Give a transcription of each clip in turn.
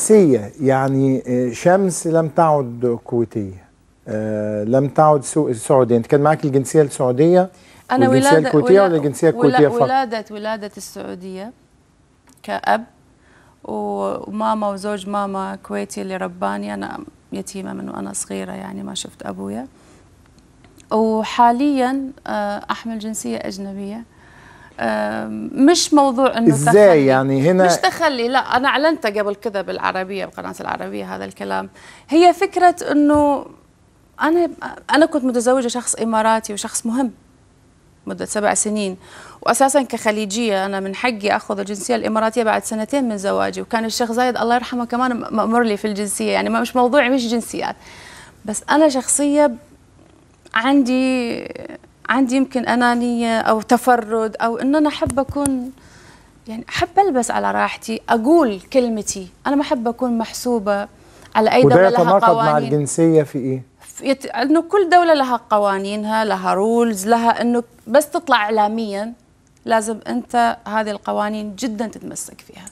شمسية يعني آه، شمس لم تعد كويتية آه، لم تعد سعودية أنت كان معك الجنسية السعودية أنا والجنسية ولادة الكويتية ولا الجنسية الكويتية فقط ولادة ولادة السعودية كأب وماما وزوج ماما كويتي اللي رباني أنا يتيمة من وأنا صغيرة يعني ما شفت أبويا وحاليا آه، أحمل جنسية أجنبية مش موضوع انه ازاي تخلي. يعني هنا مش تخلي لا انا اعلنتها قبل كذا بالعربيه بقناه العربيه هذا الكلام هي فكره انه انا انا كنت متزوجه شخص اماراتي وشخص مهم مده سبع سنين واساسا كخليجيه انا من حقي اخذ الجنسيه الاماراتيه بعد سنتين من زواجي وكان الشيخ زايد الله يرحمه كمان مامور لي في الجنسيه يعني مش موضوعي مش جنسيات بس انا شخصيه عندي عندي يمكن انانيه او تفرد او ان انا احب اكون يعني احب البس على راحتي اقول كلمتي انا ما احب اكون محسوبه على اي دوله لها قوانين مع الجنسيه في ايه يت... انه كل دوله لها قوانينها لها رولز لها انه بس تطلع اعلاميا لازم انت هذه القوانين جدا تتمسك فيها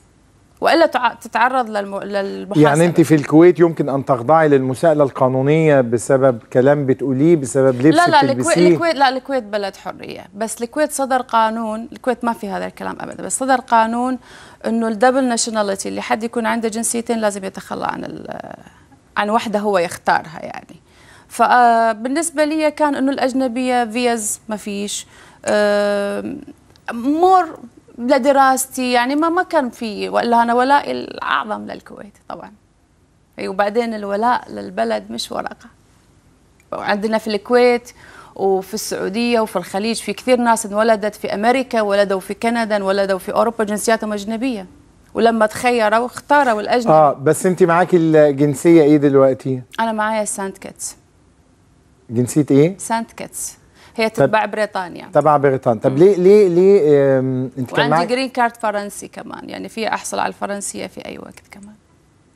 والا تتعرض للمحاسبه يعني انت في الكويت يمكن ان تخضعي للمساءله القانونيه بسبب كلام بتقوليه بسبب لبس لا لا الكويت الكويت لا الكويت بلد حريه بس الكويت صدر قانون الكويت ما في هذا الكلام ابدا بس صدر قانون انه الدبل ناشوناليتي اللي حد يكون عنده جنسيتين لازم يتخلى عن عن وحده هو يختارها يعني فبالنسبه آه، لي كان انه الاجنبيه فيز ما فيش مور لدراستي يعني ما ما كان في ولا انا ولائي الاعظم للكويت طبعا اي وبعدين الولاء للبلد مش ورقه عندنا في الكويت وفي السعوديه وفي الخليج في كثير ناس انولدت في امريكا ولدوا في كندا ولدوا في اوروبا جنسياتهم اجنبيه ولما تخيروا اختاروا الاجنبي اه بس انت معاكي الجنسيه ايه دلوقتي؟ انا معايا سانت كيتس جنسيه ايه؟ سانت كيتس هي تتبع بريطانيا تبع بريطانيا طب ليه ليه ليه انت كمان معك جرين كارد فرنسي كمان يعني في احصل على الفرنسيه في اي وقت كمان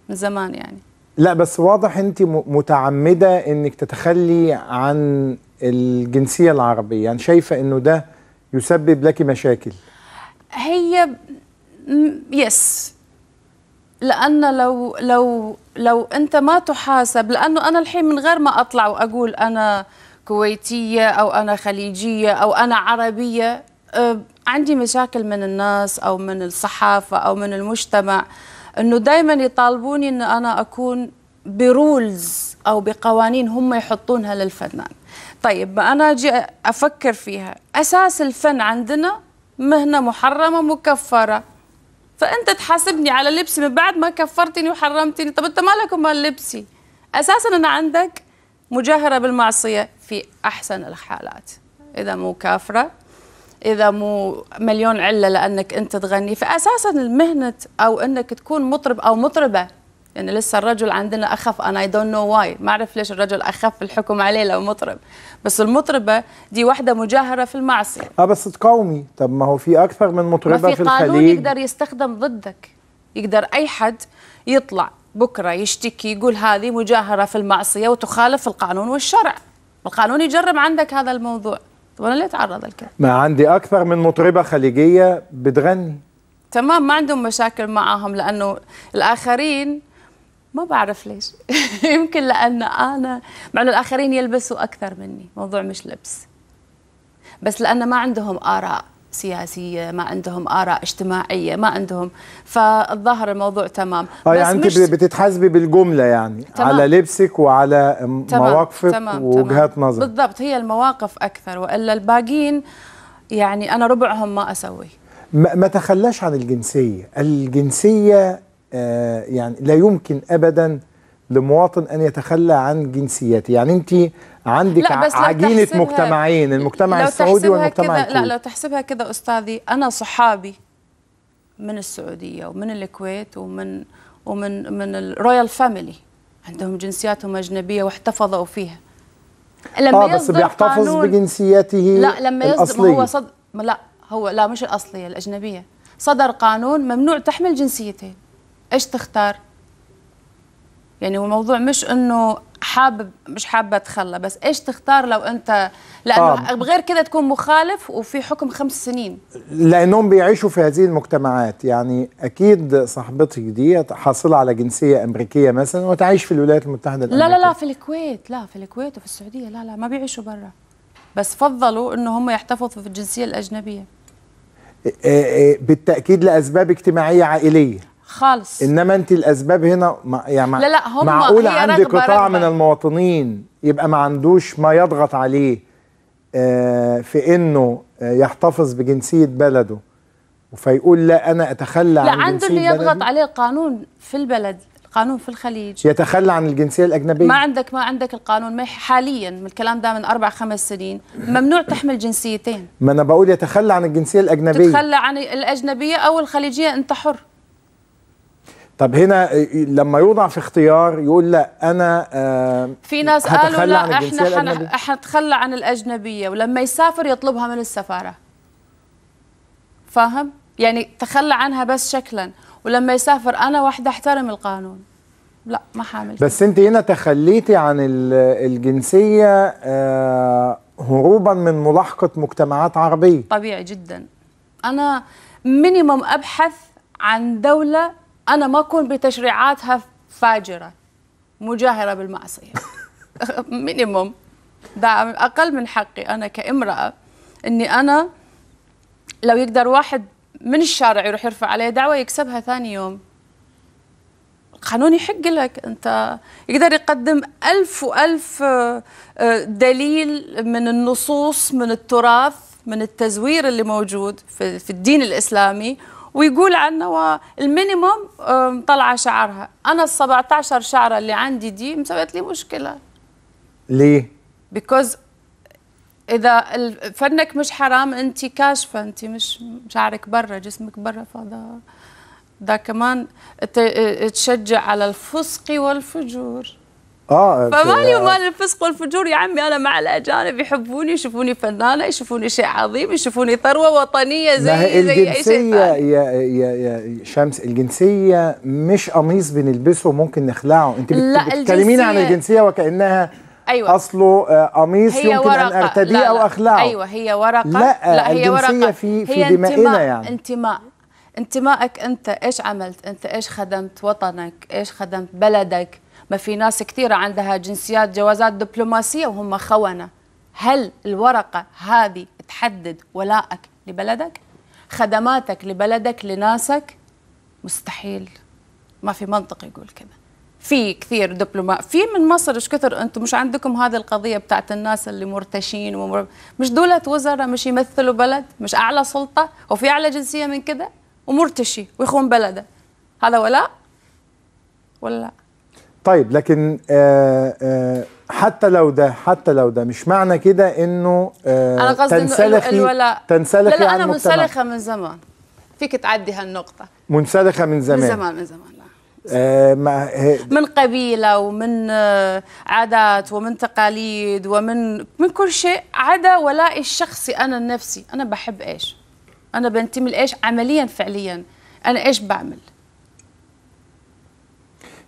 من زمان يعني لا بس واضح انت متعمده انك تتخلي عن الجنسيه العربيه يعني شايفه انه ده يسبب لك مشاكل هي يس لأن لو لو لو أنت ما تحاسب لأنه أنا الحين من غير ما أطلع وأقول أنا كويتيه او انا خليجيه او انا عربيه عندي مشاكل من الناس او من الصحافه او من المجتمع انه دائما يطالبوني ان انا اكون برولز او بقوانين هم يحطونها للفنان طيب ما انا اجي افكر فيها اساس الفن عندنا مهنه محرمه مكفره فانت تحاسبني على لبسي من بعد ما كفرتني وحرمتني طب انت مالك مال لبسي اساسا انا عندك مجاهره بالمعصيه في أحسن الحالات إذا مو كافرة إذا مو مليون علة لأنك أنت تغني فأساسا المهنة أو أنك تكون مطرب أو مطربة يعني لسه الرجل عندنا أخف أنا أي دونت نو واي ما أعرف ليش الرجل أخف الحكم عليه لو مطرب بس المطربة دي واحدة مجاهرة في المعصية أه بس تقاومي طب ما هو في أكثر من مطربة ما في, في الخليج قانون يقدر يستخدم ضدك يقدر أي حد يطلع بكرة يشتكي يقول هذه مجاهرة في المعصية وتخالف القانون والشرع القانون يجرب عندك هذا الموضوع طب انا ليه اتعرض لكذا ما عندي اكثر من مطربه خليجيه بتغني تمام ما عندهم مشاكل معاهم لانه الاخرين ما بعرف ليش يمكن لان انا مع انه الاخرين يلبسوا اكثر مني موضوع مش لبس بس لان ما عندهم اراء سياسيه ما عندهم اراء اجتماعيه ما عندهم فالظاهر الموضوع تمام اه يعني انت بتتحاسبي بالجمله يعني تمام. على لبسك وعلى تمام. مواقفك تمام. ووجهات نظرك بالضبط هي المواقف اكثر والا الباقيين يعني انا ربعهم ما اسوي ما, ما تخلاش عن الجنسيه الجنسيه آه يعني لا يمكن ابدا لمواطن ان يتخلى عن جنسيته يعني انت عندك عجينه مجتمعين المجتمع السعودي والمجتمع الكوري لا لو تحسبها كذا استاذي انا صحابي من السعوديه ومن الكويت ومن ومن من الرويال فاميلي عندهم جنسياتهم اجنبيه واحتفظوا فيها لما آه بس بيحتفظ بجنسيته لا لما يصدر هو صد لا هو لا مش الاصليه الاجنبيه صدر قانون ممنوع تحمل جنسيتين ايش تختار يعني هو الموضوع مش انه حابب مش حابه اتخلى بس ايش تختار لو انت لانه آه. بغير كده تكون مخالف وفي حكم خمس سنين لانهم بيعيشوا في هذه المجتمعات يعني اكيد صاحبتك دي حاصله على جنسيه امريكيه مثلا وتعيش في الولايات المتحده الامريكيه لا لا لا في الكويت لا في الكويت وفي السعوديه لا لا ما بيعيشوا برا بس فضلوا انه هم يحتفظوا في الجنسيه الاجنبيه إيه، إيه، بالتاكيد لاسباب اجتماعيه عائليه خالص انما انت الاسباب هنا مع يعني لا لا هم معقول عند قطاع رغبة. من المواطنين يبقى ما عندوش ما يضغط عليه آه في انه يحتفظ بجنسيه بلده فيقول لا انا اتخلى لا عن عنده اللي يضغط بلدي. عليه القانون في البلد القانون في الخليج يتخلى عن الجنسيه الاجنبيه ما عندك ما عندك القانون ما حاليا من الكلام ده من اربع خمس سنين ممنوع تحمل جنسيتين ما انا بقول يتخلى عن الجنسيه الاجنبيه تتخلى عن الاجنبيه او الخليجيه انت حر طب هنا آه، لما يوضع في اختيار يقول لا انا آه، في ناس قالوا لا احنا حنتخلى عن الاجنبيه ولما يسافر يطلبها من السفاره فاهم يعني تخلى عنها بس شكلا ولما يسافر انا واحده احترم القانون لا ما حامل بس انت هنا تخليتي عن الجنسيه آه، هروبا من ملاحقه مجتمعات عربيه طبيعي جدا انا مينيمم ابحث عن دوله انا ما اكون بتشريعاتها فاجره مجاهره بالمعصيه مينيموم ده اقل من حقي انا كامراه اني انا لو يقدر واحد من الشارع يروح يرفع عليه دعوه يكسبها ثاني يوم القانون يحق لك انت يقدر يقدم ألف وألف آه، دليل من النصوص من التراث من التزوير اللي موجود في الدين الإسلامي ويقول عنا المينيموم مطلعه شعرها انا ال 17 شعره اللي عندي دي مسويت لي مشكله ليه بيكوز اذا فنك مش حرام انت كاشفه انت مش شعرك برا جسمك برا فهذا ده كمان تشجع على الفسق والفجور اه فمالي ومال الفسق والفجور يا عمي انا مع الاجانب يحبوني يشوفوني فنانه يشوفوني شيء عظيم يشوفوني ثروه وطنيه زي زي اي شيء ثاني يا يا يا شمس الجنسيه مش قميص بنلبسه ممكن نخلعه انت بتتكلمين عن الجنسيه وكانها أيوة. اصله آه، قميص يمكن ورقة. ان ارتديه او اخلعه ايوه هي ورقه لا, لا هي ورقه في في هي دمائنا انتماء. يعني انتماء انتمائك انت ايش عملت انت ايش خدمت وطنك ايش خدمت بلدك ما في ناس كثيرة عندها جنسيات جوازات دبلوماسية وهم خونة هل الورقة هذه تحدد ولائك لبلدك خدماتك لبلدك لناسك مستحيل ما في منطق يقول كذا في كثير دبلوما في من مصر ايش كثر انتم مش عندكم هذه القضيه بتاعت الناس اللي مرتشين ومر... مش دولة وزراء مش يمثلوا بلد مش اعلى سلطه وفي اعلى جنسيه من كذا ومرتشي ويخون بلده هذا ولاء ولا طيب لكن آآ آه، آآ آه، حتى لو ده حتى لو ده مش معنى كده انه آه، انا قصدي تنسلخي تنسلخي لا لا انا منسلخه من زمان فيك تعدي هالنقطه منسلخه من زمان من زمان من زمان آه من قبيله ومن عادات ومن تقاليد ومن من كل شيء عدا ولائي الشخصي انا النفسي انا بحب ايش انا بنتمي لايش عمليا فعليا انا ايش بعمل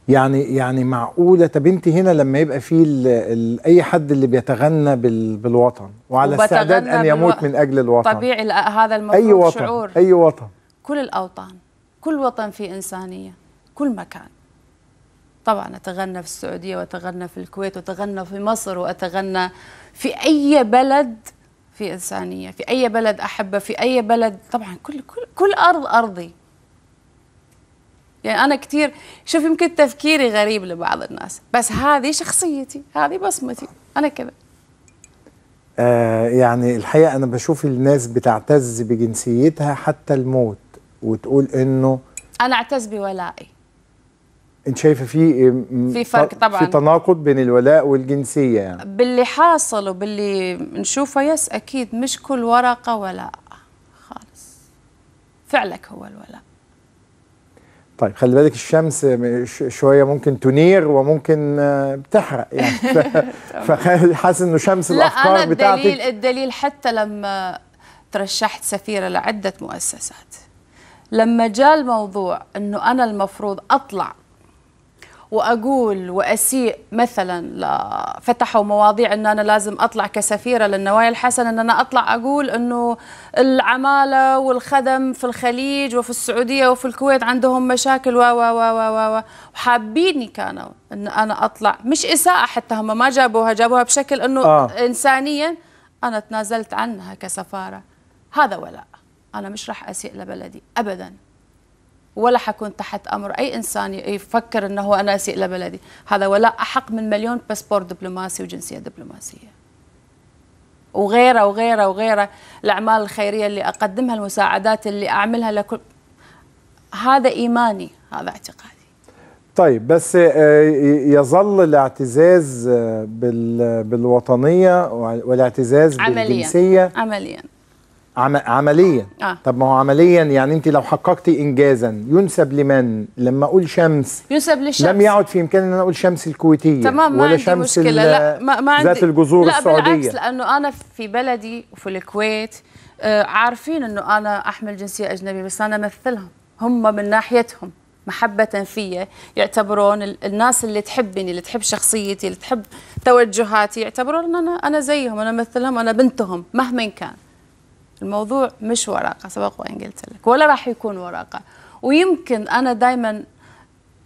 يعني يعني معقوله طب انت هنا لما يبقى في اي حد اللي بيتغنى بال بالوطن وعلى استعداد ان يموت من اجل الوطن طبيعي هذا المفروض أي وطن شعور اي وطن كل الاوطان كل وطن فيه انسانيه كل مكان طبعا اتغنى في السعوديه واتغنى في الكويت واتغنى في مصر واتغنى في اي بلد في انسانيه في اي بلد احبه في اي بلد طبعا كل كل كل ارض ارضي يعني انا كثير شوف يمكن تفكيري غريب لبعض الناس بس هذه شخصيتي هذه بصمتي انا كذا آه يعني الحقيقه انا بشوف الناس بتعتز بجنسيتها حتى الموت وتقول انه انا اعتز بولائي انت شايفه في في فرق طبعا في تناقض بين الولاء والجنسيه يعني باللي حاصل وباللي نشوفه يس اكيد مش كل ورقه ولاء خالص فعلك هو الولاء طيب خلي بالك الشمس شويه ممكن تنير وممكن آه، بتحرق يعني فحاسس انه شمس لا الافكار أنا الدليل بتاعتك الدليل الدليل حتى لما ترشحت سفيره لعده مؤسسات لما جاء الموضوع انه انا المفروض اطلع واقول واسيء مثلا فتحوا مواضيع ان انا لازم اطلع كسفيره للنوايا الحسنه ان انا اطلع اقول انه العماله والخدم في الخليج وفي السعوديه وفي الكويت عندهم مشاكل و و و و و وحابيني كانوا ان انا اطلع مش اساءه حتى هم ما جابوها جابوها بشكل انه آه. انسانيا انا تنازلت عنها كسفاره هذا ولاء انا مش راح اسيء لبلدي ابدا ولا حكون تحت امر اي انسان يفكر انه انا اسيء لبلدي، هذا ولا احق من مليون باسبور دبلوماسي وجنسيه دبلوماسيه. وغيره وغيره وغيره الاعمال الخيريه اللي اقدمها المساعدات اللي اعملها لكل هذا ايماني هذا اعتقادي. طيب بس آه، يظل الاعتزاز آه، بالوطنيه والاعتزاز عملياً بالجنسيه عمليا عم... عمليا آه. طب ما هو عمليا يعني انت لو حققتي انجازا ينسب لمن لما اقول شمس ينسب للشمس لم يعد في امكاني ان انا اقول شمس الكويتيه تمام ولا شمس مشكلة. لا ما, ما عندي ذات الجذور لا السعوديه بالعكس لانه انا في بلدي وفي الكويت آه عارفين انه انا احمل جنسيه اجنبيه بس انا امثلهم هم من ناحيتهم محبة فيا يعتبرون الناس اللي تحبني اللي تحب شخصيتي اللي تحب توجهاتي يعتبرون أنا أنا زيهم أنا مثلهم أنا بنتهم مهما كان الموضوع مش ورقة سبق وأن قلت لك ولا راح يكون ورقة ويمكن أنا دايما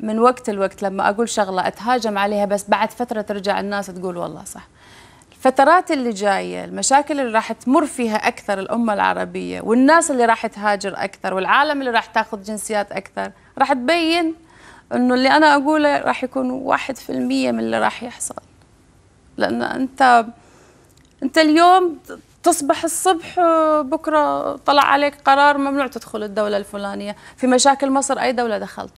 من وقت لوقت لما أقول شغلة أتهاجم عليها بس بعد فترة ترجع الناس تقول والله صح الفترات اللي جاية المشاكل اللي راح تمر فيها أكثر الأمة العربية والناس اللي راح تهاجر أكثر والعالم اللي راح تاخذ جنسيات أكثر راح تبين أنه اللي أنا أقوله راح يكون واحد في المية من اللي راح يحصل لأن أنت أنت اليوم تصبح الصبح آه، بكرة طلع عليك قرار ممنوع تدخل الدولة الفلانية في مشاكل مصر أي دولة دخلت